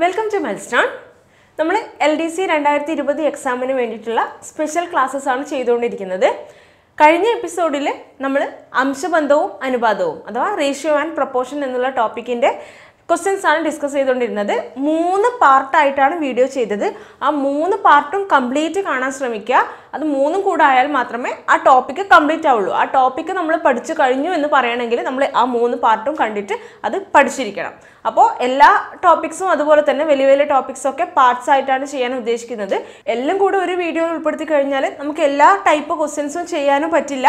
welcome to മെൽസ്റ്റോൺ നമ്മൾ L D C രണ്ടായിരത്തി ഇരുപത് എക്സാമിന് വേണ്ടിയിട്ടുള്ള സ്പെഷ്യൽ ക്ലാസ്സസ് ആണ് ചെയ്തുകൊണ്ടിരിക്കുന്നത് കഴിഞ്ഞ എപ്പിസോഡിൽ നമ്മൾ അംശബന്ധവും അനുപാതവും അഥവാ റേഷ്യോ ആൻഡ് പ്രൊപ്പോർഷൻ എന്നുള്ള ടോപ്പിക്കിൻ്റെ ക്വസ്റ്റ്യൻസ് ആണ് ഡിസ്കസ് ചെയ്തുകൊണ്ടിരുന്നത് മൂന്ന് പാർട്ടായിട്ടാണ് വീഡിയോ ചെയ്തത് ആ മൂന്ന് പാർട്ടും കംപ്ലീറ്റ് കാണാൻ ശ്രമിക്കുക അത് മൂന്നും കൂടെ ആയാൽ മാത്രമേ ആ ടോപ്പിക്ക് കംപ്ലീറ്റ് ആവുള്ളൂ ആ ടോപ്പിക്ക് നമ്മൾ പഠിച്ചു കഴിഞ്ഞു എന്ന് പറയണമെങ്കിൽ നമ്മൾ ആ മൂന്ന് പാർട്ടും കണ്ടിട്ട് അത് പഠിച്ചിരിക്കണം അപ്പോൾ എല്ലാ ടോപ്പിക്സും അതുപോലെ തന്നെ വലിയ വലിയ ടോപ്പിക്സൊക്കെ പാർട്സ് ആയിട്ടാണ് ചെയ്യാൻ ഉദ്ദേശിക്കുന്നത് എല്ലാം കൂടെ ഒരു വീഡിയോ ഉൾപ്പെടുത്തി കഴിഞ്ഞാൽ നമുക്ക് എല്ലാ ടൈപ്പ് ക്വസ്റ്റ്യൻസും ചെയ്യാനും പറ്റില്ല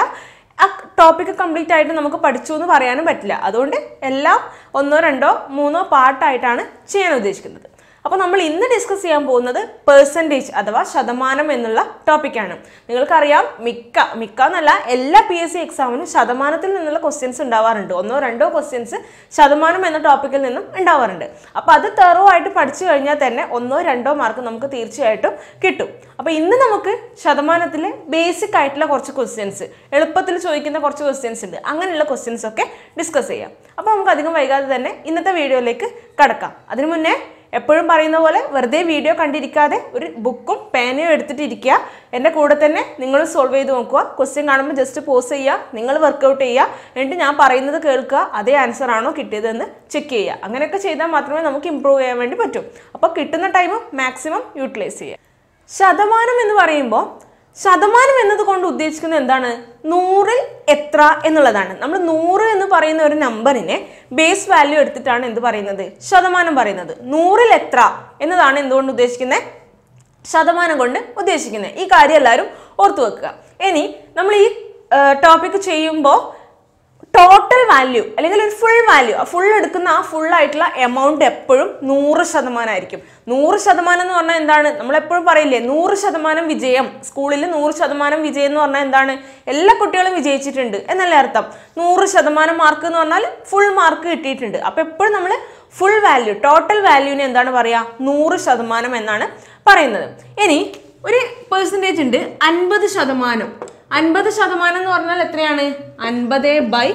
ആ ടോപ്പിക്ക് കംപ്ലീറ്റ് ആയിട്ട് നമുക്ക് പഠിച്ചു എന്ന് പറയാനും പറ്റില്ല അതുകൊണ്ട് എല്ലാം ഒന്നോ രണ്ടോ മൂന്നോ പാർട്ടായിട്ടാണ് ചെയ്യാൻ ഉദ്ദേശിക്കുന്നത് അപ്പോൾ നമ്മൾ ഇന്ന് ഡിസ്കസ് ചെയ്യാൻ പോകുന്നത് പെർസെൻറ്റേജ് അഥവാ ശതമാനം എന്നുള്ള ടോപ്പിക്കാണ് നിങ്ങൾക്കറിയാം മിക്ക മിക്ക എന്നല്ല എല്ലാ പി എസ് സി എക്സാമിനും ശതമാനത്തിൽ നിന്നുള്ള ക്വസ്റ്റ്യൻസ് ഉണ്ടാവാറുണ്ട് ഒന്നോ രണ്ടോ ക്വസ്റ്റ്യൻസ് ശതമാനം എന്ന ടോപ്പിക്കിൽ നിന്നും ഉണ്ടാവാറുണ്ട് അപ്പോൾ അത് തെറോ ആയിട്ട് പഠിച്ചു കഴിഞ്ഞാൽ തന്നെ ഒന്നോ രണ്ടോ മാർക്ക് നമുക്ക് തീർച്ചയായിട്ടും കിട്ടും അപ്പോൾ ഇന്ന് നമുക്ക് ശതമാനത്തിലെ ബേസിക് ആയിട്ടുള്ള കുറച്ച് ക്വസ്റ്റ്യൻസ് എളുപ്പത്തിൽ ചോദിക്കുന്ന കുറച്ച് ക്വസ്റ്റ്യൻസ് ഉണ്ട് അങ്ങനെയുള്ള ക്വസ്റ്റ്യൻസ് ഒക്കെ ഡിസ്കസ് ചെയ്യാം അപ്പോൾ നമുക്ക് അധികം വൈകാതെ തന്നെ ഇന്നത്തെ വീഡിയോയിലേക്ക് കടക്കാം അതിനു മുന്നേ എപ്പോഴും പറയുന്ന പോലെ വെറുതെ വീഡിയോ കണ്ടിരിക്കാതെ ഒരു ബുക്കും പേനയും എടുത്തിട്ടിരിക്കുക എൻ്റെ കൂടെ തന്നെ നിങ്ങൾ സോൾവ് ചെയ്ത് നോക്കുക ക്വസ്റ്റ്യൻ കാണുമ്പോൾ ജസ്റ്റ് പോസ് ചെയ്യുക നിങ്ങൾ വർക്കൗട്ട് ചെയ്യുക എന്നിട്ട് ഞാൻ പറയുന്നത് കേൾക്കുക അതേ ആൻസർ ആണോ കിട്ടിയതെന്ന് ചെക്ക് ചെയ്യുക അങ്ങനെയൊക്കെ ചെയ്താൽ മാത്രമേ നമുക്ക് ഇമ്പ്രൂവ് ചെയ്യാൻ വേണ്ടി പറ്റൂ അപ്പോൾ കിട്ടുന്ന ടൈമും മാക്സിമം യൂട്ടിലൈസ് ചെയ്യുക ശതമാനം എന്ന് പറയുമ്പോൾ ശതമാനം എന്നതുകൊണ്ട് ഉദ്ദേശിക്കുന്നത് എന്താണ് നൂറിൽ എത്ര എന്നുള്ളതാണ് നമ്മൾ നൂറ് എന്ന് പറയുന്ന ഒരു നമ്പറിനെ ബേസ് വാല്യൂ എടുത്തിട്ടാണ് എന്ത് പറയുന്നത് ശതമാനം പറയുന്നത് നൂറിൽ എത്ര എന്നതാണ് എന്തുകൊണ്ട് ഉദ്ദേശിക്കുന്നത് ശതമാനം കൊണ്ട് ഉദ്ദേശിക്കുന്നത് ഈ കാര്യം എല്ലാവരും ഓർത്തു വെക്കുക ഇനി നമ്മൾ ഈ ടോപ്പിക് ചെയ്യുമ്പോൾ ടോട്ടൽ വാല്യൂ അല്ലെങ്കിൽ ഒരു ഫുൾ വാല്യൂ ആ ഫുൾ എടുക്കുന്ന ആ ഫുൾ ആയിട്ടുള്ള എമൗണ്ട് എപ്പോഴും നൂറ് ശതമാനമായിരിക്കും നൂറ് ശതമാനം എന്ന് പറഞ്ഞാൽ എന്താണ് നമ്മൾ എപ്പോഴും പറയില്ലേ നൂറ് ശതമാനം വിജയം സ്കൂളിൽ നൂറ് ശതമാനം വിജയം എന്ന് പറഞ്ഞാൽ എന്താണ് എല്ലാ കുട്ടികളും വിജയിച്ചിട്ടുണ്ട് എന്നല്ല അർത്ഥം നൂറ് ശതമാനം മാർക്ക് എന്ന് പറഞ്ഞാൽ ഫുൾ മാർക്ക് കിട്ടിയിട്ടുണ്ട് അപ്പോൾ എപ്പോഴും നമ്മൾ ഫുൾ വാല്യൂ ടോട്ടൽ വാല്യൂവിനെ എന്താണ് പറയുക നൂറ് ശതമാനം എന്നാണ് പറയുന്നത് ഇനി ഒരു പേഴ്സൻറ്റേജ് ഉണ്ട് അൻപത് ശതമാനം അൻപത് ശതമാനം എന്ന് പറഞ്ഞാൽ എത്രയാണ് അൻപത് ബൈ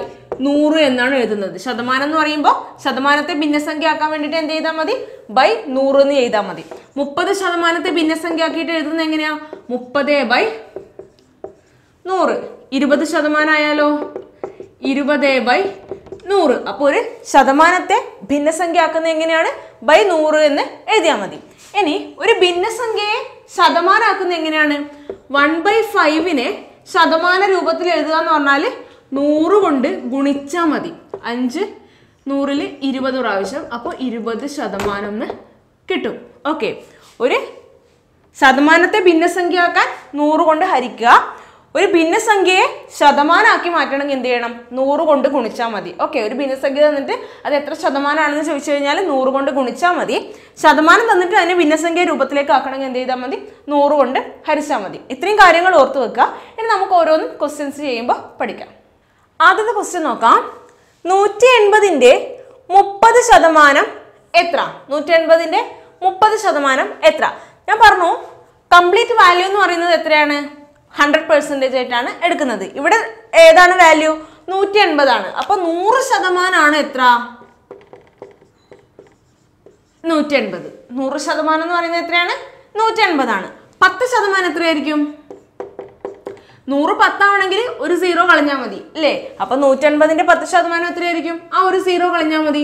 നൂറ് എന്നാണ് എഴുതുന്നത് ശതമാനം എന്ന് പറയുമ്പോൾ ശതമാനത്തെ ഭിന്നസംഖ്യ ആക്കാൻ വേണ്ടിയിട്ട് എന്ത് ചെയ്താൽ മതി ബൈ നൂറ് എന്ന് ചെയ്താൽ മതി മുപ്പത് ശതമാനത്തെ ഭിന്നസംഖ്യ ആക്കിയിട്ട് എഴുതുന്നത് എങ്ങനെയാ മുപ്പത് ബൈ നൂറ് ഇരുപത് ശതമാനം ആയാലോ ഇരുപത് ബൈ നൂറ് അപ്പോൾ ഒരു ശതമാനത്തെ ഭിന്നസംഖ്യ ആക്കുന്നത് എങ്ങനെയാണ് ബൈ നൂറ് എന്ന് എഴുതിയാൽ മതി ഇനി ഒരു ഭിന്നസംഖ്യയെ ശതമാനമാക്കുന്നത് എങ്ങനെയാണ് വൺ ബൈ ഫൈവിനെ ശതമാന രൂപത്തിൽ എഴുതുക എന്ന് പറഞ്ഞാൽ നൂറ് കൊണ്ട് ഗുണിച്ചാൽ മതി അഞ്ച് നൂറിൽ ഇരുപത് പ്രാവശ്യം അപ്പോൾ ഇരുപത് ശതമാനം എന്ന് കിട്ടും ഓക്കെ ഒരു ശതമാനത്തെ ആക്കാൻ നൂറ് കൊണ്ട് ഹരിക്കുക ഒരു ഭിന്നസംഖ്യയെ ശതമാനമാക്കി മാറ്റണമെങ്കിൽ എന്ത് ചെയ്യണം നൂറ് കൊണ്ട് ഗുണിച്ചാൽ മതി ഓക്കെ ഒരു ഭിന്നസംഖ്യ തന്നിട്ട് അത് എത്ര ശതമാനമാണെന്ന് ചോദിച്ചു കഴിഞ്ഞാൽ നൂറ് കൊണ്ട് ഗുണിച്ചാൽ മതി ശതമാനം തന്നിട്ട് അതിനെ ഭിന്നസംഖ്യ രൂപത്തിലേക്ക് ആക്കണമെങ്കിൽ എന്ത് ചെയ്താൽ മതി നൂറ് കൊണ്ട് ഹരിച്ചാൽ മതി ഇത്രയും കാര്യങ്ങൾ ഓർത്ത് വെക്കുക ഇനി നമുക്ക് ഓരോന്നും ക്വസ്റ്റ്യൻസ് ചെയ്യുമ്പോൾ പഠിക്കാം ആദ്യത്തെ ക്വസ്റ്റ്യൻ നോക്കാം നൂറ്റി എൺപതിൻ്റെ മുപ്പത് ശതമാനം എത്ര നൂറ്റി എൺപതിൻ്റെ മുപ്പത് ശതമാനം എത്ര ഞാൻ പറഞ്ഞു കംപ്ലീറ്റ് വാല്യൂ എന്ന് പറയുന്നത് എത്രയാണ് ഹൺഡ്രഡ് പെർസെൻറ്റേജ് ആയിട്ടാണ് എടുക്കുന്നത് ഇവിടെ ഏതാണ് വാല്യൂ നൂറ്റി എൺപതാണ് അപ്പോൾ നൂറ് ശതമാനമാണ് എത്ര നൂറ്റി എൺപത് നൂറ് ശതമാനം എന്ന് പറയുന്നത് എത്രയാണ് നൂറ്റി എൺപതാണ് പത്ത് ശതമാനം എത്രയായിരിക്കും നൂറ് പത്താണെങ്കിൽ ഒരു സീറോ കളഞ്ഞാൽ മതി അല്ലേ അപ്പൊ നൂറ്റൻപതിന്റെ പത്ത് ശതമാനം എത്രയായിരിക്കും ആ ഒരു സീറോ കളഞ്ഞാൽ മതി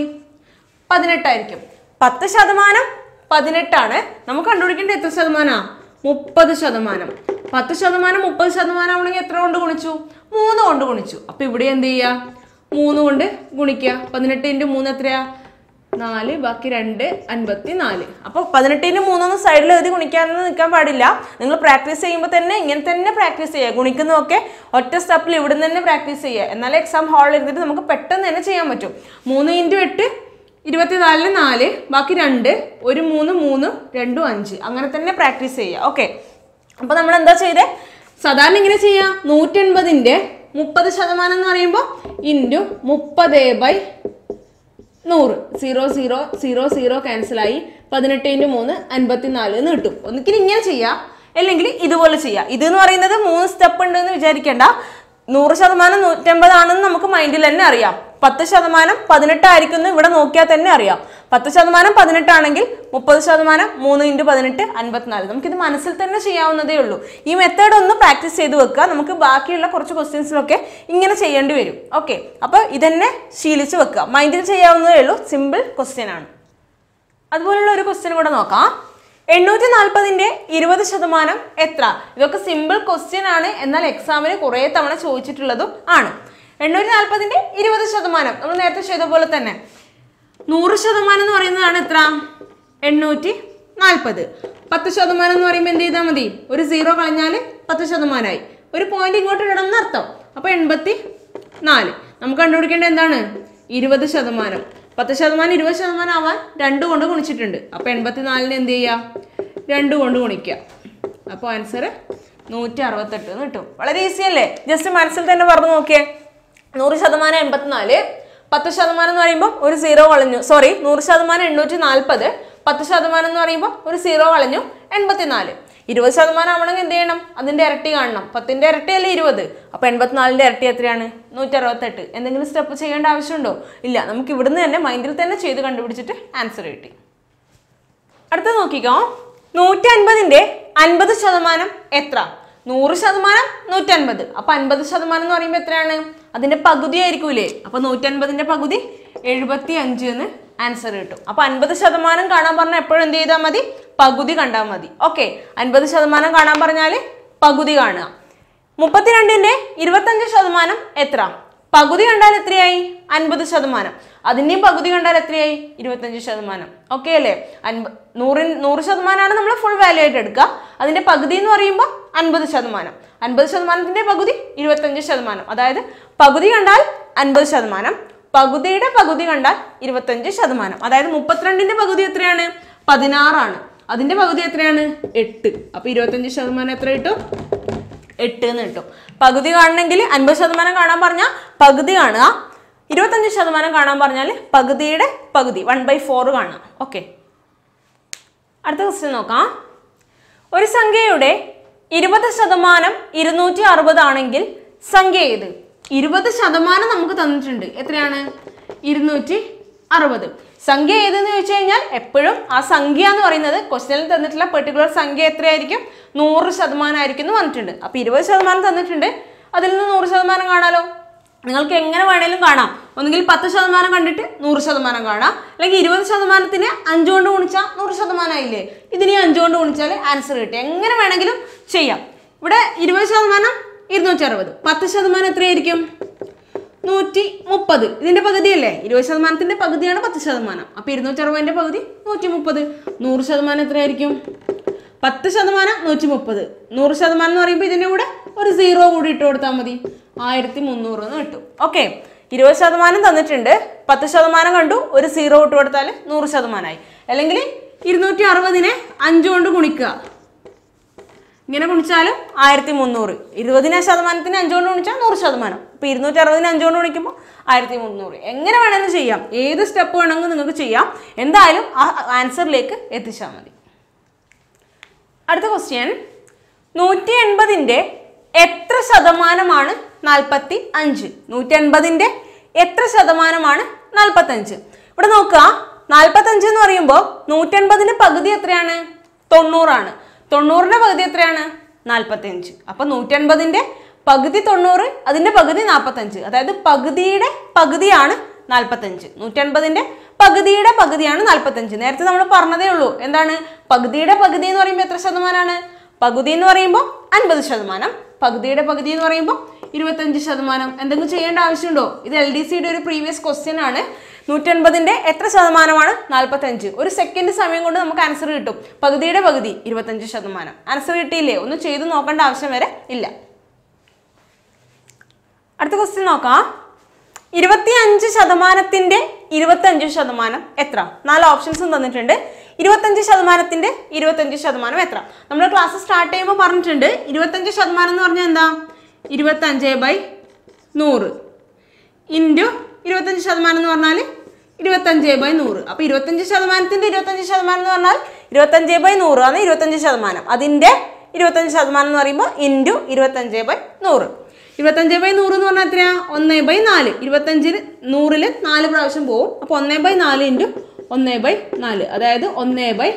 പതിനെട്ടായിരിക്കും പത്ത് ശതമാനം പതിനെട്ടാണ് നമുക്ക് കണ്ടുപിടിക്കേണ്ടത് എത്ര ശതമാനമാണ് മുപ്പത് ശതമാനം പത്ത് ശതമാനം മുപ്പത് ശതമാനം ആവണമെങ്കിൽ എത്ര കൊണ്ട് ഗുണിച്ചു മൂന്ന് കൊണ്ട് ഗുണിച്ചു അപ്പോൾ ഇവിടെ എന്ത് ചെയ്യുക മൂന്ന് കൊണ്ട് ഗുണിക്കുക പതിനെട്ട് ഇൻറ്റു മൂന്ന് എത്രയാ നാല് ബാക്കി രണ്ട് അൻപത്തി നാല് അപ്പോൾ പതിനെട്ടിന് മൂന്നൊന്ന് സൈഡിൽ എഴുതി ഗുണിക്കാനൊന്നും നിൽക്കാൻ പാടില്ല നിങ്ങൾ പ്രാക്ടീസ് ചെയ്യുമ്പോൾ തന്നെ ഇങ്ങനെ തന്നെ പ്രാക്ടീസ് ചെയ്യുക ഗുണിക്കുന്നതൊക്കെ ഒറ്റ സ്റ്റെപ്പിൽ ഇവിടെ നിന്ന് തന്നെ പ്രാക്ടീസ് ചെയ്യുക എന്നാലേ എക്സാം ഹാളിൽ ഇരുന്നിട്ട് നമുക്ക് പെട്ടെന്ന് തന്നെ ചെയ്യാൻ പറ്റും മൂന്ന് ഇൻറ്റു എട്ട് ഇരുപത്തിനാലിന് നാല് ബാക്കി രണ്ട് ഒരു മൂന്ന് മൂന്ന് രണ്ടും അഞ്ച് അങ്ങനെ തന്നെ പ്രാക്ടീസ് ചെയ്യുക ഓക്കെ അപ്പൊ നമ്മൾ എന്താ ചെയ്തേ സാധാരണ ഇങ്ങനെ ചെയ്യാം നൂറ്റി എൺപതിന്റെ മുപ്പത് ശതമാനം എന്ന് പറയുമ്പോൾ ഇൻറ്റു മുപ്പത് ബൈ നൂറ് സീറോ സീറോ സീറോ സീറോ ക്യാൻസലായി പതിനെട്ട് ഇൻറ്റു മൂന്ന് അൻപത്തി നാല് എന്ന് കിട്ടും ഒന്നിക്കിനി ഇങ്ങനെ ചെയ്യാം അല്ലെങ്കിൽ ഇതുപോലെ ചെയ്യാം ഇതെന്ന് പറയുന്നത് മൂന്ന് സ്റ്റെപ്പ് ഉണ്ടെന്ന് വിചാരിക്കേണ്ട നൂറ് ശതമാനം നൂറ്റമ്പതാണെന്ന് നമുക്ക് മൈൻഡിൽ തന്നെ അറിയാം പത്ത് ശതമാനം പതിനെട്ടായിരിക്കും എന്ന് ഇവിടെ നോക്കിയാൽ തന്നെ അറിയാം പത്ത് ശതമാനം പതിനെട്ടാണെങ്കിൽ മുപ്പത് ശതമാനം മൂന്ന് ഇൻറ്റു പതിനെട്ട് അൻപത്തിനാല് നമുക്കിത് മനസ്സിൽ തന്നെ ചെയ്യാവുന്നതേ ഉള്ളൂ ഈ മെത്തേഡ് ഒന്ന് പ്രാക്ടീസ് ചെയ്ത് വെക്കുക നമുക്ക് ബാക്കിയുള്ള കുറച്ച് ക്വസ്റ്റ്യൻസിലൊക്കെ ഇങ്ങനെ ചെയ്യേണ്ടി വരും ഓക്കെ അപ്പോൾ ഇതന്നെ ശീലിച്ച് വെക്കുക മൈൻഡിൽ ചെയ്യാവുന്നതേ ഉള്ളൂ സിമ്പിൾ ക്വസ്റ്റ്യൻ ആണ് അതുപോലുള്ള ഒരു ക്വസ്റ്റ്യൻ കൂടെ നോക്കാം എണ്ണൂറ്റി നാൽപ്പതിൻ്റെ ഇരുപത് ശതമാനം എത്ര ഇതൊക്കെ സിമ്പിൾ ക്വസ്റ്റ്യൻ ആണ് എന്നാൽ എക്സാമിന് കുറേ തവണ ചോദിച്ചിട്ടുള്ളതും ആണ് എണ്ണൂറ്റി നാൽപ്പതിൻ്റെ ഇരുപത് ശതമാനം നമ്മൾ നേരത്തെ ചെയ്ത പോലെ തന്നെ നൂറ് ശതമാനം എന്ന് പറയുന്നതാണ് എത്ര എണ്ണൂറ്റി നാൽപ്പത് പത്ത് ശതമാനം എന്ന് പറയുമ്പോൾ എന്ത് ചെയ്താൽ മതി ഒരു സീറോ കളഞ്ഞാൽ പത്ത് ശതമാനമായി ഒരു പോയിന്റ് ഇങ്ങോട്ട് ഇടണം എന്നർത്ഥം അപ്പോൾ എൺപത്തി നാല് നമുക്ക് കണ്ടുപിടിക്കേണ്ടത് എന്താണ് ഇരുപത് ശതമാനം പത്ത് ശതമാനം ഇരുപത് ശതമാനം ആവാൻ രണ്ട് കൊണ്ട് ഗുണിച്ചിട്ടുണ്ട് അപ്പോൾ എൺപത്തിനാലിന് എന്ത് ചെയ്യുക രണ്ട് കൊണ്ട് ഗുണിക്കുക അപ്പോൾ ആൻസർ നൂറ്റി അറുപത്തെട്ട് എന്ന് കിട്ടും വളരെ ഈസി അല്ലേ ജസ്റ്റ് മനസ്സിൽ തന്നെ പറഞ്ഞു നോക്കിയേ നൂറ് ശതമാനം എൺപത്തിനാല് പത്ത് ശതമാനം എന്ന് പറയുമ്പോൾ ഒരു സീറോ കളഞ്ഞു സോറി നൂറ് ശതമാനം എണ്ണൂറ്റി നാൽപ്പത് പത്ത് ശതമാനം എന്ന് പറയുമ്പോൾ ഒരു സീറോ കളഞ്ഞു എൺപത്തിനാല് ഇരുപത് ശതമാനം ആവണമെങ്കിൽ എന്ത് ചെയ്യണം അതിൻ്റെ ഇരട്ടി കാണണം പത്തിൻ്റെ ഇരട്ടി അല്ലേ ഇരുപത് അപ്പോൾ എൺപത്തിനാലിൻ്റെ ഇരട്ടി എത്രയാണ് നൂറ്റി അറുപത്തെട്ട് എന്തെങ്കിലും സ്റ്റെപ്പ് ചെയ്യേണ്ട ആവശ്യമുണ്ടോ ഇല്ല നമുക്ക് ഇവിടുന്ന് തന്നെ മൈൻഡിൽ തന്നെ ചെയ്ത് കണ്ടുപിടിച്ചിട്ട് ആൻസർ കിട്ടി അടുത്ത നോക്കിക്കോ നൂറ്റി അൻപതിൻ്റെ അൻപത് ശതമാനം എത്ര നൂറ് ശതമാനം നൂറ്റൻപത് അപ്പൊ അൻപത് ശതമാനം എന്ന് പറയുമ്പോൾ എത്രയാണ് അതിന്റെ പകുതി ആയിരിക്കൂലേ അപ്പം നൂറ്റൻപതിൻ്റെ പകുതി എഴുപത്തി അഞ്ച് എന്ന് ആൻസർ കിട്ടും അപ്പൊ അൻപത് ശതമാനം കാണാൻ പറഞ്ഞാൽ എപ്പോഴും എന്ത് ചെയ്താൽ മതി പകുതി കണ്ടാൽ മതി ഓക്കെ അൻപത് ശതമാനം കാണാൻ പറഞ്ഞാൽ പകുതി കാണുക മുപ്പത്തിരണ്ടിൻ്റെ ഇരുപത്തഞ്ച് ശതമാനം എത്ര പകുതി കണ്ടാൽ എത്രയായി അൻപത് ശതമാനം അതിൻ്റെയും പകുതി കണ്ടാൽ എത്രയായി ഇരുപത്തഞ്ച് ശതമാനം ഓക്കെ അല്ലേ അൻപ നൂറിൻ നൂറ് ശതമാനമാണ് നമ്മൾ ഫുൾ വാല്യൂ ആയിട്ട് എടുക്കുക അതിൻ്റെ പകുതി എന്ന് പറയുമ്പോൾ അൻപത് ശതമാനം അൻപത് ശതമാനത്തിൻ്റെ പകുതി ഇരുപത്തഞ്ച് ശതമാനം അതായത് പകുതി കണ്ടാൽ അൻപത് ശതമാനം പകുതിയുടെ പകുതി കണ്ടാൽ ഇരുപത്തഞ്ച് ശതമാനം അതായത് മുപ്പത്തിരണ്ടിന്റെ പകുതി എത്രയാണ് പതിനാറാണ് അതിന്റെ പകുതി എത്രയാണ് എട്ട് അപ്പൊ ഇരുപത്തഞ്ച് ശതമാനം എത്ര കിട്ടും എട്ട് എന്ന് കിട്ടും പകുതി കാണണമെങ്കിൽ അൻപത് ശതമാനം കാണാൻ പറഞ്ഞാൽ പകുതി കാണുക ഇരുപത്തഞ്ച് ശതമാനം കാണാൻ പറഞ്ഞാൽ പകുതിയുടെ പകുതി വൺ ബൈ ഫോർ കാണുക ഓക്കെ അടുത്ത ക്വസ്റ്റ്യൻ നോക്കാം ഒരു സംഖ്യയുടെ ഇരുപത് ശതമാനം ഇരുന്നൂറ്റി അറുപതാണെങ്കിൽ സംഖ്യ ഏത് ഇരുപത് ശതമാനം നമുക്ക് തന്നിട്ടുണ്ട് എത്രയാണ് ഇരുന്നൂറ്റി അറുപത് സംഖ്യ ഏതെന്ന് ചോദിച്ചു കഴിഞ്ഞാൽ എപ്പോഴും ആ സംഖ്യ എന്ന് പറയുന്നത് ക്വസ്റ്റനിൽ തന്നിട്ടുള്ള പെർട്ടിക്കുലർ സംഖ്യ എത്രയായിരിക്കും നൂറ് ശതമാനം ആയിരിക്കും എന്ന് വന്നിട്ടുണ്ട് അപ്പോൾ ഇരുപത് ശതമാനം തന്നിട്ടുണ്ട് അതിൽ നിന്ന് നൂറ് ശതമാനം കാണാലോ നിങ്ങൾക്ക് എങ്ങനെ വേണേലും കാണാം ഒന്നുകിൽ പത്ത് ശതമാനം കണ്ടിട്ട് നൂറ് ശതമാനം കാണാം അല്ലെങ്കിൽ ഇരുപത് ശതമാനത്തിന് അഞ്ചുകൊണ്ട് ഗുണിച്ചാൽ നൂറ് ശതമാനമായില്ലേ ഇതിനെ അഞ്ചുകൊണ്ട് ഗുണിച്ചാൽ ആൻസർ കിട്ടും എങ്ങനെ വേണമെങ്കിലും ചെയ്യാം ഇവിടെ ഇരുപത് ശതമാനം ഇരുന്നൂറ്റി അറുപത് പത്ത് ശതമാനം എത്രയായിരിക്കും നൂറ്റി മുപ്പത് ഇതിൻ്റെ പകുതിയല്ലേ ഇരുപത് ശതമാനത്തിൻ്റെ പകുതിയാണ് പത്ത് ശതമാനം അപ്പോൾ ഇരുന്നൂറ്റി അറുപതിൻ്റെ പകുതി നൂറ്റി മുപ്പത് നൂറ് ശതമാനം എത്രയായിരിക്കും പത്ത് ശതമാനം നൂറ്റി മുപ്പത് നൂറ് ശതമാനം എന്ന് പറയുമ്പോൾ ഇതിൻ്റെ കൂടെ ഒരു സീറോ കൂടി ഇട്ട് കൊടുത്താൽ മതി ആയിരത്തി മുന്നൂറ് എന്ന് കിട്ടും ഓക്കെ ഇരുപത് ശതമാനം തന്നിട്ടുണ്ട് പത്ത് ശതമാനം കണ്ടു ഒരു സീറോ ഇട്ട് കൊടുത്താൽ നൂറ് ശതമാനമായി അല്ലെങ്കിൽ ഇരുന്നൂറ്റി അറുപതിനെ അഞ്ച് കൊണ്ട് ഗുണിക്കുക ഇങ്ങനെ ഗുണിച്ചാലും ആയിരത്തി മുന്നൂറ് ഇരുപതിനെ ശതമാനത്തിന് അഞ്ചുകൊണ്ട് ഗുണിച്ചാൽ നൂറ് ശതമാനം ഇപ്പം ഇരുന്നൂറ്റി അറുപതിന് അഞ്ചുകൊണ്ട് ഗുണിക്കുമ്പോൾ ആയിരത്തി മുന്നൂറ് എങ്ങനെ വേണമെങ്കിലും ചെയ്യാം ഏത് സ്റ്റെപ്പ് വേണമെങ്കിലും നിങ്ങൾക്ക് ചെയ്യാം എന്തായാലും ആ ആൻസറിലേക്ക് എത്തിച്ചാൽ മതി അടുത്ത ക്വസ്റ്റ്യൻ നൂറ്റി എൺപതിൻ്റെ എത്ര ശതമാനമാണ് നാൽപ്പത്തി അഞ്ച് നൂറ്റി എൺപതിൻ്റെ എത്ര ശതമാനമാണ് നാൽപ്പത്തഞ്ച് ഇവിടെ നോക്കുക നാൽപ്പത്തഞ്ച് എന്ന് പറയുമ്പോൾ നൂറ്റി നൂറ്റൻപതിൻ്റെ പകുതി എത്രയാണ് തൊണ്ണൂറാണ് തൊണ്ണൂറിൻ്റെ പകുതി എത്രയാണ് നാൽപ്പത്തഞ്ച് അപ്പം നൂറ്റൻപതിൻ്റെ പകുതി തൊണ്ണൂറ് അതിൻ്റെ പകുതി നാൽപ്പത്തഞ്ച് അതായത് പകുതിയുടെ പകുതിയാണ് നാൽപ്പത്തഞ്ച് നൂറ്റൻപതിൻ്റെ പകുതിയുടെ പകുതിയാണ് നാൽപ്പത്തഞ്ച് നേരത്തെ നമ്മൾ പറഞ്ഞതേ ഉള്ളൂ എന്താണ് പകുതിയുടെ പകുതി എന്ന് പറയുമ്പോൾ എത്ര ശതമാനമാണ് പകുതി എന്ന് പറയുമ്പോൾ അൻപത് ശതമാനം പകുതിയുടെ പകുതി എന്ന് പറയുമ്പോൾ ഇരുപത്തഞ്ച് ശതമാനം എന്തെങ്കിലും ചെയ്യേണ്ട ആവശ്യമുണ്ടോ ഇത് എൽ ഡി സിയുടെ ഒരു പ്രീവിയസ് ക്വസ്റ്റ്യൻ ആണ് നൂറ്റൻപതിൻ്റെ എത്ര ശതമാനമാണ് നാൽപ്പത്തഞ്ച് ഒരു സെക്കൻഡ് സമയം കൊണ്ട് നമുക്ക് ആൻസർ കിട്ടും പകുതിയുടെ പകുതി ഇരുപത്തഞ്ച് ശതമാനം ആൻസർ കിട്ടിയില്ലേ ഒന്നും ചെയ്തു നോക്കേണ്ട ആവശ്യം വരെ ഇല്ല അടുത്ത ക്വസ്റ്റ്യൻ നോക്കാം ഇരുപത്തിയഞ്ച് ശതമാനത്തിൻ്റെ ഇരുപത്തഞ്ച് ശതമാനം എത്ര നാല് ഓപ്ഷൻസും തന്നിട്ടുണ്ട് ഇരുപത്തഞ്ച് ശതമാനത്തിന്റെ ഇരുപത്തഞ്ച് ശതമാനം എത്ര നമ്മൾ ക്ലാസ് സ്റ്റാർട്ട് ചെയ്യുമ്പോൾ പറഞ്ഞിട്ടുണ്ട് ഇരുപത്തഞ്ച് ശതമാനം എന്ന് പറഞ്ഞാൽ എന്താ ഇരുപത്തഞ്ച് ബൈ നൂറ് ഇൻറ്റു ഇരുപത്തഞ്ച് ശതമാനം എന്ന് പറഞ്ഞാൽ ഇരുപത്തഞ്ച് ബൈ നൂറ് അപ്പോൾ ഇരുപത്തഞ്ച് ശതമാനത്തിൻ്റെ ഇരുപത്തഞ്ച് ശതമാനം എന്ന് പറഞ്ഞാൽ ഇരുപത്തഞ്ച് ബൈ നൂറ് ആണ് ഇരുപത്തഞ്ച് ശതമാനം അതിൻ്റെ ഇരുപത്തഞ്ച് ശതമാനം എന്ന് പറയുമ്പോൾ ഇൻറ്റു ഇരുപത്തഞ്ച് ബൈ നൂറ് ഇരുപത്തഞ്ച് ബൈ നൂറ് എന്ന് പറഞ്ഞാൽ എത്രയാണ് ഒന്ന് ബൈ നാല് ഇരുപത്തഞ്ചിന് നൂറിൽ നാല് പ്രാവശ്യം പോവും അപ്പോൾ ഒന്ന് ബൈ നാല് ഇൻറ്റു ഒന്ന് ബൈ നാല് അതായത് ഒന്ന് ബൈ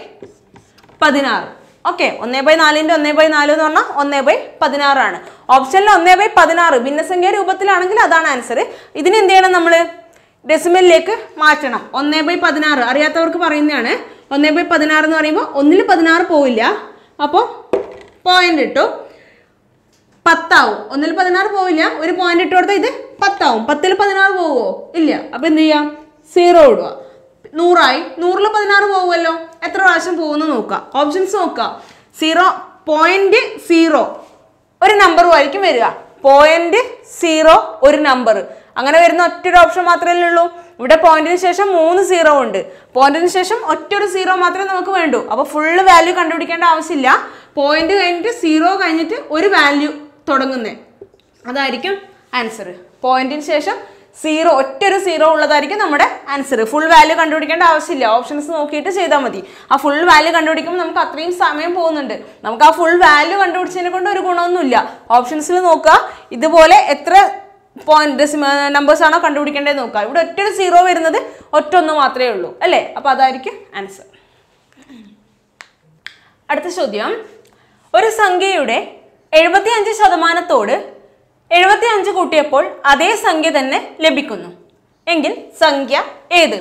പതിനാറ് ഓക്കെ ഒന്ന് ബൈ നാലിന്റെ ഒന്ന് ബൈ നാല് എന്ന് പറഞ്ഞാൽ ഒന്ന് ബൈ പതിനാറാണ് ഓപ്ഷനിൽ ഒന്ന് ബൈ പതിനാറ് ഭിന്നസംഖ്യ രൂപത്തിലാണെങ്കിൽ അതാണ് ആൻസർ ഇതിന് എന്ത് ചെയ്യണം നമ്മൾ ഡെസിമലിലേക്ക് മാറ്റണം ഒന്ന് ബൈ പതിനാറ് അറിയാത്തവർക്ക് പറയുന്നതാണ് ഒന്ന് ബൈ പതിനാറ് എന്ന് പറയുമ്പോൾ ഒന്നിൽ പതിനാറ് പോവില്ല അപ്പോൾ പോയിന്റ് ഇട്ടു പത്താവും ഒന്നിൽ പതിനാറ് പോവില്ല ഒരു പോയിന്റ് ഇട്ട് കൊടുത്താൽ ഇത് പത്താവും പത്തിൽ പതിനാറ് പോവുമോ ഇല്ല അപ്പോൾ എന്ത് ചെയ്യാം സീറോ ഇടുക നൂറായി നൂറിൽ പതിനാറ് പോകുമല്ലോ എത്ര പ്രാവശ്യം പോകുമെന്ന് നോക്കുക ഓപ്ഷൻസ് നോക്കുക സീറോ പോയിന്റ് സീറോ ഒരു നമ്പറും ആയിരിക്കും വരിക പോയിന്റ് സീറോ ഒരു നമ്പർ അങ്ങനെ വരുന്ന ഒറ്റൊരു ഓപ്ഷൻ മാത്രമല്ലേ ഉള്ളൂ ഇവിടെ പോയിന്റിന് ശേഷം മൂന്ന് സീറോ ഉണ്ട് പോയിന്റിന് ശേഷം ഒറ്റൊരു സീറോ മാത്രമേ നമുക്ക് വേണ്ടൂ അപ്പോൾ ഫുള്ള് വാല്യൂ കണ്ടുപിടിക്കേണ്ട ആവശ്യമില്ല പോയിന്റ് കഴിഞ്ഞിട്ട് സീറോ കഴിഞ്ഞിട്ട് ഒരു വാല്യൂ തുടങ്ങുന്നേ അതായിരിക്കും ആൻസർ പോയിന്റിന് ശേഷം സീറോ ഒറ്റൊരു സീറോ ഉള്ളതായിരിക്കും നമ്മുടെ ആൻസർ ഫുൾ വാല്യൂ കണ്ടുപിടിക്കേണ്ട ആവശ്യമില്ല ഓപ്ഷൻസ് നോക്കിയിട്ട് ചെയ്താൽ മതി ആ ഫുൾ വാല്യൂ കണ്ടുപിടിക്കുമ്പോൾ നമുക്ക് അത്രയും സമയം പോകുന്നുണ്ട് നമുക്ക് ആ ഫുൾ വാല്യൂ കണ്ടുപിടിച്ചതിനെ കൊണ്ട് ഒരു ഗുണമൊന്നുമില്ല ഓപ്ഷൻസിൽ നോക്കുക ഇതുപോലെ എത്ര പോയിന്റ് നമ്പേഴ്സ് ആണോ കണ്ടുപിടിക്കേണ്ടത് നോക്കുക ഇവിടെ ഒറ്റൊരു സീറോ വരുന്നത് ഒറ്റൊന്ന് മാത്രമേ ഉള്ളൂ അല്ലേ അപ്പോൾ അതായിരിക്കും ആൻസർ അടുത്ത ചോദ്യം ഒരു സംഖ്യയുടെ എഴുപത്തിയഞ്ച് ശതമാനത്തോട് എഴുപത്തി അഞ്ച് കൂട്ടിയപ്പോൾ അതേ സംഖ്യ തന്നെ ലഭിക്കുന്നു എങ്കിൽ സംഖ്യ ഏത്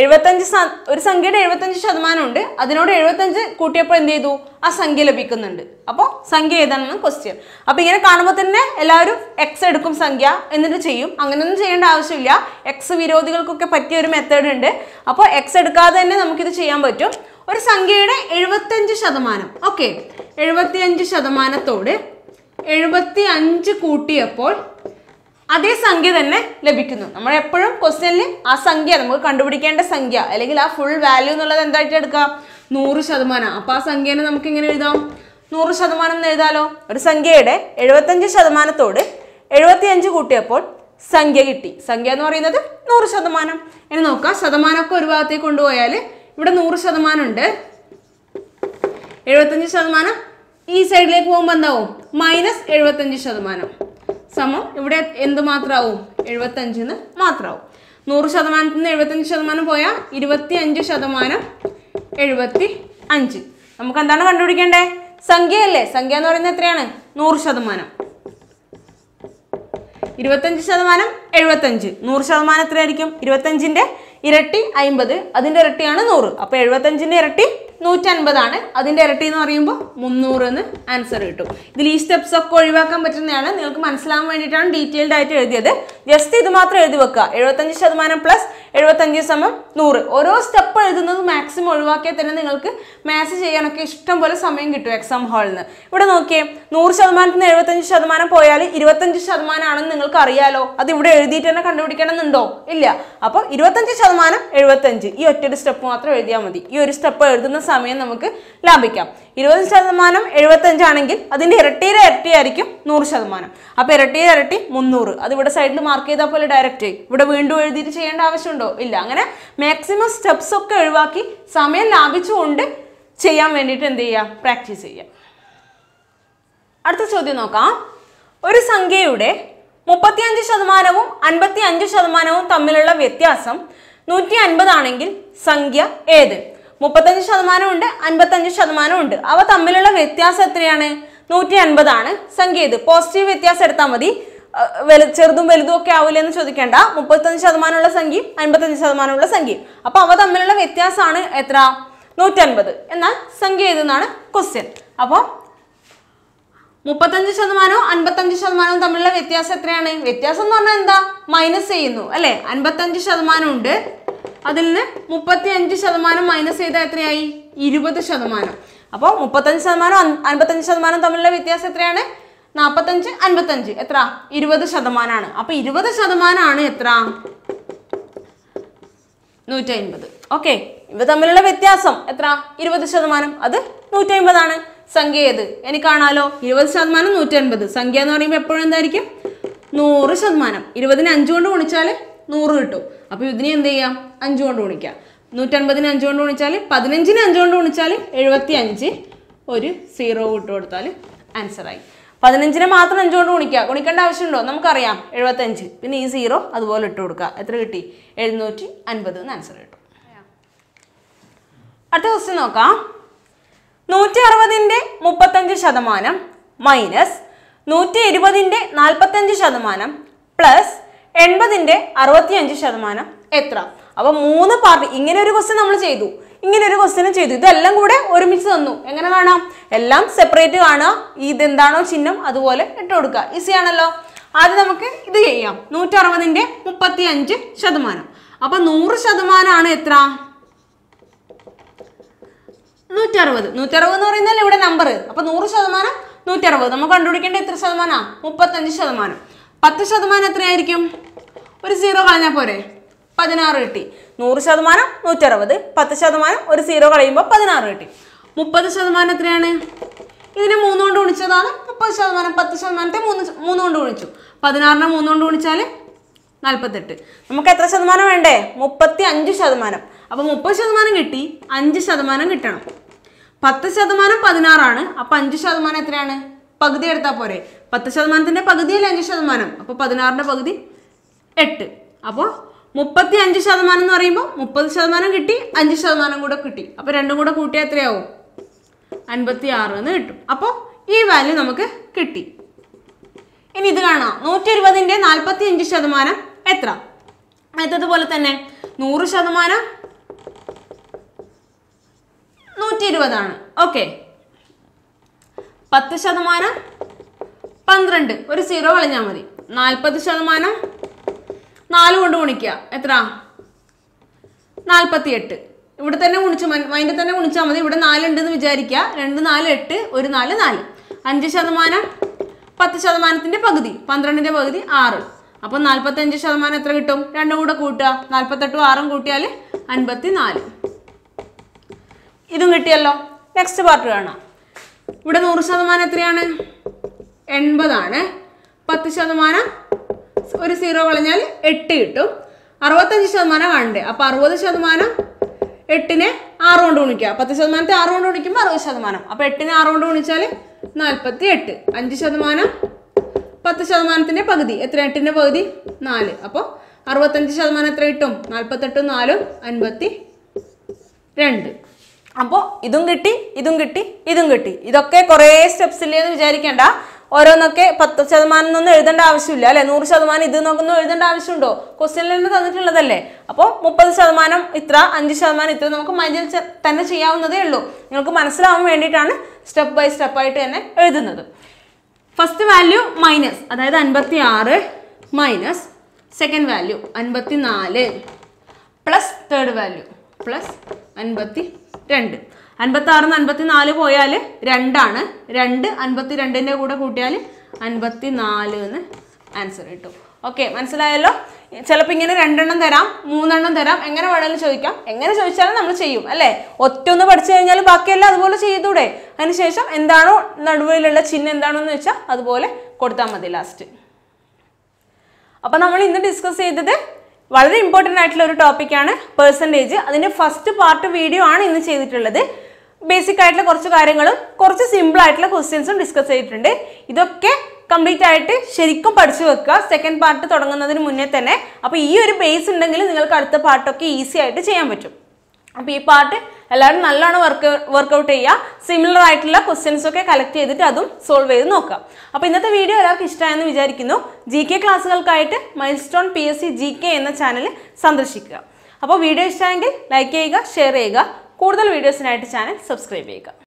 എഴുപത്തഞ്ച് ഒരു സംഖ്യയുടെ എഴുപത്തഞ്ച് ശതമാനം ഉണ്ട് അതിനോട് എഴുപത്തഞ്ച് കൂട്ടിയപ്പോൾ എന്ത് ചെയ്തു ആ സംഖ്യ ലഭിക്കുന്നുണ്ട് അപ്പോൾ സംഖ്യ ഏതാണെന്ന് ക്വസ്റ്റ്യൻ അപ്പോൾ ഇങ്ങനെ കാണുമ്പോൾ തന്നെ എല്ലാവരും എക്സ് എടുക്കും സംഖ്യ എന്നിട്ട് ചെയ്യും അങ്ങനെയൊന്നും ചെയ്യേണ്ട ആവശ്യമില്ല എക്സ് വിരോധികൾക്കൊക്കെ പറ്റിയ ഒരു മെത്തേഡ് ഉണ്ട് അപ്പോൾ എക്സ് എടുക്കാതെ തന്നെ നമുക്കിത് ചെയ്യാൻ പറ്റും ഒരു സംഖ്യയുടെ എഴുപത്തഞ്ച് ശതമാനം ഓക്കെ എഴുപത്തിയഞ്ച് ശതമാനത്തോട് എഴുപത്തി അഞ്ച് കൂട്ടിയപ്പോൾ അതേ സംഖ്യ തന്നെ ലഭിക്കുന്നു നമ്മൾ എപ്പോഴും ക്വസ്റ്റ്യനിൽ ആ സംഖ്യ നമുക്ക് കണ്ടുപിടിക്കേണ്ട സംഖ്യ അല്ലെങ്കിൽ ആ ഫുൾ വാല്യൂ എന്നുള്ളത് എന്തായിട്ട് എടുക്കാം നൂറ് ശതമാനം അപ്പോൾ ആ സംഖ്യനെ നമുക്ക് ഇങ്ങനെ എഴുതാം നൂറ് ശതമാനം എന്ന് എഴുതാലോ ഒരു സംഖ്യയുടെ എഴുപത്തഞ്ച് ശതമാനത്തോട് അഞ്ച് കൂട്ടിയപ്പോൾ സംഖ്യ കിട്ടി സംഖ്യ എന്ന് പറയുന്നത് നൂറ് ശതമാനം ഇനി നോക്കാം ശതമാനമൊക്കെ ഒരു ഭാഗത്തേക്ക് കൊണ്ടുപോയാൽ ഇവിടെ നൂറ് ശതമാനം ഉണ്ട് എഴുപത്തഞ്ച് ശതമാനം ഈ സൈഡിലേക്ക് പോകുമ്പോൾ എന്താവും മൈനസ് എഴുപത്തഞ്ച് ശതമാനം സമം ഇവിടെ എന്ത് മാത്രമാവും എഴുപത്തഞ്ചിന് മാത്രമാവും നൂറ് ശതമാനത്തിൽ നിന്ന് എഴുപത്തഞ്ച് ശതമാനം പോയാൽ ഇരുപത്തി അഞ്ച് ശതമാനം എഴുപത്തി അഞ്ച് നമുക്ക് എന്താണ് കണ്ടുപിടിക്കേണ്ടേ സംഖ്യയല്ലേ സംഖ്യ എന്ന് പറയുന്നത് എത്രയാണ് നൂറ് ശതമാനം ഇരുപത്തഞ്ച് ശതമാനം എഴുപത്തഞ്ച് നൂറ് ശതമാനം എത്രയായിരിക്കും ഇരുപത്തഞ്ചിൻ്റെ ഇരട്ടി അയിമ്പത് അതിൻ്റെ ഇരട്ടിയാണ് നൂറ് അപ്പോൾ എഴുപത്തഞ്ചിൻ്റെ ഇരട്ടി ആണ് അതിൻ്റെ ഇരട്ടി എന്ന് പറയുമ്പോൾ മുന്നൂറ് എന്ന് ആൻസർ കിട്ടും ഇതിൽ ഈ സ്റ്റെപ്സ് ഒക്കെ ഒഴിവാക്കാൻ പറ്റുന്നതാണ് നിങ്ങൾക്ക് മനസ്സിലാകാൻ വേണ്ടിയിട്ടാണ് ഡീറ്റെയിൽഡ് ആയിട്ട് എഴുതിയത് ജസ്റ്റ് ഇത് മാത്രം എഴുതി വെക്കുക എഴുപത്തഞ്ച് ശതമാനം പ്ലസ് എഴുപത്തഞ്ച് സമയം നൂറ് ഓരോ സ്റ്റെപ്പ് എഴുതുന്നത് മാക്സിമം ഒഴിവാക്കിയാൽ തന്നെ നിങ്ങൾക്ക് മാത്സ് ചെയ്യാനൊക്കെ ഇഷ്ടം പോലെ സമയം കിട്ടും എക്സാം ഹാളിൽ നിന്ന് ഇവിടെ നോക്കിയേ നൂറ് ശതമാനത്തിൽ നിന്ന് എഴുപത്തഞ്ച് ശതമാനം പോയാൽ ഇരുപത്തഞ്ച് ശതമാനമാണെന്ന് നിങ്ങൾക്ക് അറിയാലോ അത് ഇവിടെ എഴുതിയിട്ട് തന്നെ കണ്ടുപിടിക്കണമെന്നുണ്ടോ ഇല്ല അപ്പോൾ ഇരുപത്തഞ്ച് ശതമാനം എഴുപത്തഞ്ച് ഈ ഒറ്റ സ്റ്റെപ്പ് മാത്രം എഴുതിയാൽ മതി ഈ ഒരു സ്റ്റെപ്പ് എഴുതുന്ന സമയം നമുക്ക് ലാഭിക്കാം ഇരുപത് ശതമാനം എഴുപത്തഞ്ചാണെങ്കിൽ അതിൻ്റെ ഇരട്ടി ഇരട്ടിയായിരിക്കും നൂറ് ശതമാനം അപ്പോൾ ഇരട്ടിയിൽ ഇരട്ടി മുന്നൂറ് അത് ഇവിടെ സൈഡിൽ മാർക്ക് ചെയ്താൽ പോലെ ഡയറക്റ്റ് ഇവിടെ വീണ്ടും എഴുതിയിട്ട് ചെയ്യേണ്ട ആവശ്യമുണ്ടോ ഇല്ല അങ്ങനെ മാക്സിമം സ്റ്റെപ്സ് ഒക്കെ ഒഴിവാക്കി സമയം ലാഭിച്ചുകൊണ്ട് ചെയ്യാൻ വേണ്ടിയിട്ട് എന്ത് ചെയ്യുക പ്രാക്ടീസ് ചെയ്യുക അടുത്ത ചോദ്യം നോക്കാം ഒരു സംഖ്യയുടെ മുപ്പത്തിയഞ്ച് ശതമാനവും അൻപത്തി അഞ്ച് ശതമാനവും തമ്മിലുള്ള വ്യത്യാസം നൂറ്റി അൻപതാണെങ്കിൽ സംഖ്യ ഏത് മുപ്പത്തഞ്ച് ശതമാനം ഉണ്ട് അൻപത്തഞ്ച് ശതമാനം ഉണ്ട് അവ തമ്മിലുള്ള വ്യത്യാസം എത്രയാണ് നൂറ്റി അൻപതാണ് സംഖ്യ ഇത് പോസിറ്റീവ് വ്യത്യാസം എടുത്താൽ മതി വലു ചെറുതും വലുതും ഒക്കെ ആവില്ലെന്ന് ചോദിക്കേണ്ട മുപ്പത്തഞ്ച് ശതമാനമുള്ള സംഖ്യ അൻപത്തഞ്ച് ശതമാനമുള്ള സംഖ്യ അപ്പൊ അവ തമ്മിലുള്ള വ്യത്യാസമാണ് എത്ര നൂറ്റൻപത് എന്നാൽ സംഖ്യ ഏതെന്നാണ് ക്വസ്റ്റ്യൻ അപ്പോൾ മുപ്പത്തഞ്ച് ശതമാനവും അൻപത്തഞ്ച് ശതമാനവും തമ്മിലുള്ള വ്യത്യാസം എത്രയാണ് വ്യത്യാസം എന്ന് പറഞ്ഞാൽ എന്താ മൈനസ് ചെയ്യുന്നു അല്ലെ അൻപത്തഞ്ച് ശതമാനം ഉണ്ട് അതിൽ നിന്ന് മുപ്പത്തി അഞ്ച് ശതമാനം മൈനസ് ചെയ്താൽ എത്രയായി ഇരുപത് ശതമാനം അപ്പോൾ മുപ്പത്തഞ്ച് ശതമാനം അൻപത്തഞ്ച് ശതമാനം തമ്മിലുള്ള വ്യത്യാസം എത്രയാണ് നാൽപ്പത്തഞ്ച് അൻപത്തഞ്ച് എത്ര ഇരുപത് ശതമാനമാണ് അപ്പൊ ഇരുപത് ശതമാനമാണ് എത്ര നൂറ്റി അൻപത് ഓക്കെ ഇവ തമ്മിലുള്ള വ്യത്യാസം എത്ര ഇരുപത് ശതമാനം അത് നൂറ്റി അൻപതാണ് സംഖ്യ ഏത് എനിക്കാണാലോ ഇരുപത് ശതമാനം നൂറ്റി അൻപത് സംഖ്യ എന്ന് പറയുമ്പോൾ എപ്പോഴും എന്തായിരിക്കും നൂറ് ശതമാനം ഇരുപതിന് അഞ്ച് കൊണ്ട് ഗുണിച്ചാൽ നൂറ് കിട്ടും അപ്പോൾ ഇതിനെ എന്ത് ചെയ്യാം അഞ്ച് കൊണ്ട് ഗുണിക്കാം നൂറ്റൻപതിന് അഞ്ച് കൊണ്ട് ഗുണിച്ചാൽ പതിനഞ്ചിന് അഞ്ച് കൊണ്ട് ഗുണിച്ചാൽ എഴുപത്തി അഞ്ച് ഒരു സീറോ ഇട്ട് കൊടുത്താൽ ആൻസറായി പതിനഞ്ചിനെ മാത്രം അഞ്ച് കൊണ്ട് ഗുണിക്കുക ഗുണിക്കേണ്ട ആവശ്യമുണ്ടോ നമുക്കറിയാം എഴുപത്തഞ്ച് പിന്നെ ഈ സീറോ അതുപോലെ ഇട്ട് കൊടുക്കുക എത്ര കിട്ടി എഴുന്നൂറ്റി അൻപത് എന്ന് ആൻസർ കിട്ടും അടുത്ത ക്വസ്റ്റ്യൻ നോക്കാം നൂറ്റി അറുപതിൻ്റെ മുപ്പത്തഞ്ച് ശതമാനം മൈനസ് നൂറ്റി ഇരുപതിൻ്റെ നാൽപ്പത്തഞ്ച് ശതമാനം പ്ലസ് എൺപതിൻ്റെ അറുപത്തിയഞ്ച് ശതമാനം എത്ര അപ്പോൾ മൂന്ന് പാർട്ടി ഇങ്ങനെ ഒരു ക്വസ്റ്റ്യൻ നമ്മൾ ചെയ്തു ഇങ്ങനെ ഒരു ക്വസ്റ്റ്യനും ചെയ്തു ഇതെല്ലാം കൂടെ ഒരുമിച്ച് തന്നു എങ്ങനെ കാണാം എല്ലാം സെപ്പറേറ്റ് കാണുക ഇതെന്താണോ ചിഹ്നം അതുപോലെ ഇട്ട് കൊടുക്കുക ഈസി ആണല്ലോ ആദ്യം നമുക്ക് ഇത് ചെയ്യാം നൂറ്ററുപതിൻ്റെ മുപ്പത്തി അഞ്ച് ശതമാനം അപ്പൊ നൂറ് ശതമാനമാണ് എത്ര നൂറ്റി അറുപത് എന്ന് പറയുന്നതല്ലേ ഇവിടെ നമ്പർ അപ്പൊ നൂറ് ശതമാനം അറുപത് നമ്മൾ കണ്ടുപിടിക്കേണ്ട എത്ര ശതമാനമാണ് മുപ്പത്തഞ്ച് ശതമാനം പത്ത് ശതമാനം എത്രയായിരിക്കും ഒരു സീറോ കളഞ്ഞാൽ പോരെ പതിനാറ് കിട്ടി നൂറ് ശതമാനം നൂറ്ററുപത് പത്ത് ശതമാനം ഒരു സീറോ കളയുമ്പോൾ പതിനാറ് കിട്ടി മുപ്പത് ശതമാനം എത്രയാണ് ഇതിനെ മൂന്നുകൊണ്ട് ഗുണിച്ചതാണ് മുപ്പത് ശതമാനം പത്ത് ശതമാനത്തെ മൂന്ന് മൂന്നുകൊണ്ട് ഗുണിച്ചു പതിനാറിനെ മൂന്നുകൊണ്ട് ഗുണിച്ചാൽ നാൽപ്പത്തെട്ട് നമുക്ക് എത്ര ശതമാനം വേണ്ടേ മുപ്പത്തി അഞ്ച് ശതമാനം അപ്പോൾ മുപ്പത് ശതമാനം കിട്ടി അഞ്ച് ശതമാനം കിട്ടണം പത്ത് ശതമാനം പതിനാറാണ് അപ്പം അഞ്ച് ശതമാനം എത്രയാണ് പകുതി എടുത്താൽ പോരെ പത്ത് ശതമാനത്തിൻ്റെ പകുതിയല്ല അഞ്ച് ശതമാനം അപ്പോൾ പതിനാറിൻ്റെ പകുതി എട്ട് അപ്പോൾ മുപ്പത്തി അഞ്ച് ശതമാനം എന്ന് പറയുമ്പോൾ മുപ്പത് ശതമാനം കിട്ടി അഞ്ച് ശതമാനം കൂടെ കിട്ടി അപ്പോൾ രണ്ടും കൂടെ കൂട്ടിയാൽ എത്രയാവും അൻപത്തി ആറ് എന്ന് കിട്ടും അപ്പോൾ ഈ വാല്യൂ നമുക്ക് കിട്ടി ഇനി ഇത് കാണാം നൂറ്റി ഇരുപതിൻ്റെ നാൽപ്പത്തി അഞ്ച് ശതമാനം എത്ര അതുപോലെ തന്നെ നൂറ് ശതമാനം നൂറ്റി ഇരുപതാണ് ഓക്കെ പത്ത് ശതമാനം പന്ത്രണ്ട് ഒരു സീറോ കളഞ്ഞാൽ മതി നാൽപ്പത് ശതമാനം നാല് കൊണ്ട് ഗുണിക്കുക എത്ര നാൽപ്പത്തി എട്ട് ഇവിടെ തന്നെ ഗുണിച്ചു അതിൻ്റെ തന്നെ ഗുണിച്ചാൽ മതി ഇവിടെ നാലുണ്ടെന്ന് വിചാരിക്കുക രണ്ട് നാല് എട്ട് ഒരു നാല് നാല് അഞ്ച് ശതമാനം പത്ത് ശതമാനത്തിൻ്റെ പകുതി പന്ത്രണ്ടിൻ്റെ പകുതി ആറ് അപ്പം നാൽപ്പത്തഞ്ച് ശതമാനം എത്ര കിട്ടും രണ്ടും കൂടെ കൂട്ടുക നാൽപ്പത്തെട്ടും ആറും കൂട്ടിയാൽ അൻപത്തി നാല് ഇതും കിട്ടിയല്ലോ നെക്സ്റ്റ് പാർട്ട് കാണാം ഇവിടെ നൂറ് ശതമാനം എത്രയാണ് എൺപതാണ് പത്ത് ശതമാനം ഒരു സീറോ കളഞ്ഞാൽ എട്ട് കിട്ടും അറുപത്തഞ്ച് ശതമാനം കണ്ട് അപ്പോൾ അറുപത് ശതമാനം എട്ടിനെ ആറ് കൊണ്ട് ഗുണിക്കുക പത്ത് ശതമാനത്തെ ആറ് കൊണ്ട് ഗുണിക്കുമ്പോൾ അറുപത് ശതമാനം അപ്പോൾ എട്ടിനെ ആറ് കൊണ്ട് ഗുണിച്ചാൽ നാൽപ്പത്തി എട്ട് അഞ്ച് ശതമാനം പത്ത് ശതമാനത്തിൻ്റെ പകുതി എത്ര എട്ടിൻ്റെ പകുതി നാല് അപ്പോൾ അറുപത്തഞ്ച് ശതമാനം എത്ര കിട്ടും നാൽപ്പത്തെട്ടും നാലും അൻപത്തി രണ്ട് അപ്പോൾ ഇതും കിട്ടി ഇതും കിട്ടി ഇതും കിട്ടി ഇതൊക്കെ കുറേ സ്റ്റെപ്സ് ഇല്ലേ എന്ന് വിചാരിക്കേണ്ട ഓരോന്നൊക്കെ പത്ത് ശതമാനം ഒന്നും എഴുതേണ്ട ആവശ്യമില്ല അല്ലെ നൂറ് ശതമാനം ഇത് നോക്കുന്നു എഴുതേണ്ട ആവശ്യമുണ്ടോ ക്വസ്റ്റ്യനിൽ നിന്ന് തന്നിട്ടുള്ളതല്ലേ അപ്പോൾ മുപ്പത് ശതമാനം ഇത്ര അഞ്ച് ശതമാനം ഇത്ര നമുക്ക് മൈൻഡിൽ തന്നെ ചെയ്യാവുന്നതേ ഉള്ളൂ നിങ്ങൾക്ക് മനസ്സിലാവാൻ വേണ്ടിയിട്ടാണ് സ്റ്റെപ്പ് ബൈ സ്റ്റെപ്പായിട്ട് തന്നെ എഴുതുന്നത് ഫസ്റ്റ് വാല്യൂ മൈനസ് അതായത് അൻപത്തി ആറ് മൈനസ് സെക്കൻഡ് വാല്യൂ അൻപത്തി നാല് പ്ലസ് തേർഡ് വാല്യൂ പ്ലസ് അൻപത്തി രണ്ട് അൻപത്താറിന്ന് അൻപത്തി നാല് പോയാൽ രണ്ടാണ് രണ്ട് അൻപത്തി രണ്ടിൻ്റെ കൂടെ കൂട്ടിയാൽ അൻപത്തി നാല് എന്ന് ആൻസർ കിട്ടും ഓക്കെ മനസ്സിലായല്ലോ ചിലപ്പോൾ ഇങ്ങനെ രണ്ടെണ്ണം തരാം മൂന്നെണ്ണം തരാം എങ്ങനെ വേണമെങ്കിലും ചോദിക്കാം എങ്ങനെ ചോദിച്ചാലും നമ്മൾ ചെയ്യും അല്ലേ ഒറ്റൊന്ന് പഠിച്ചു കഴിഞ്ഞാൽ ബാക്കിയെല്ലാം അതുപോലെ ചെയ്തൂടെ അതിനുശേഷം എന്താണോ നടുവിലുള്ള ചിഹ്നം എന്താണോ എന്ന് വെച്ചാൽ അതുപോലെ കൊടുത്താൽ മതി ലാസ്റ്റ് അപ്പം നമ്മൾ ഇന്ന് ഡിസ്കസ് ചെയ്തത് വളരെ ഇമ്പോർട്ടൻ്റ് ആയിട്ടുള്ള ഒരു ടോപ്പിക്കാണ് പെർസെൻറ്റേജ് അതിൻ്റെ ഫസ്റ്റ് പാർട്ട് വീഡിയോ ആണ് ഇന്ന് ചെയ്തിട്ടുള്ളത് ബേസിക് ആയിട്ടുള്ള കുറച്ച് കാര്യങ്ങളും കുറച്ച് സിമ്പിൾ ആയിട്ടുള്ള ക്വസ്റ്റ്യൻസും ഡിസ്കസ് ചെയ്തിട്ടുണ്ട് ഇതൊക്കെ കംപ്ലീറ്റ് ആയിട്ട് ശരിക്കും പഠിച്ചു വെക്കുക സെക്കൻഡ് പാർട്ട് തുടങ്ങുന്നതിന് മുന്നേ തന്നെ അപ്പോൾ ഈ ഒരു ബേസ് ഉണ്ടെങ്കിൽ നിങ്ങൾക്ക് അടുത്ത പാർട്ടൊക്കെ ഈസി ആയിട്ട് ചെയ്യാൻ പറ്റും അപ്പോൾ ഈ പാർട്ട് എല്ലാവരും നല്ലോണം വർക്ക് വർക്കൗട്ട് ചെയ്യുക സിമിലർ ആയിട്ടുള്ള ക്വസ്റ്റ്യൻസ് ഒക്കെ കളക്ട് ചെയ്തിട്ട് അതും സോൾവ് ചെയ്ത് നോക്കാം അപ്പോൾ ഇന്നത്തെ വീഡിയോ എല്ലാവർക്കും ഇഷ്ടമായെന്ന് വിചാരിക്കുന്നു ജി കെ ക്ലാസ്സുകൾക്കായിട്ട് milestone P S C G K എന്ന ചാനൽ സന്ദർശിക്കുക അപ്പോൾ വീഡിയോ ഇഷ്ടമായെങ്കിൽ ലൈക്ക് ചെയ്യുക ഷെയർ ചെയ്യുക കൂടുതൽ വീഡിയോസിനായിട്ട് ചാനൽ സബ്സ്ക്രൈബ് ചെയ്യുക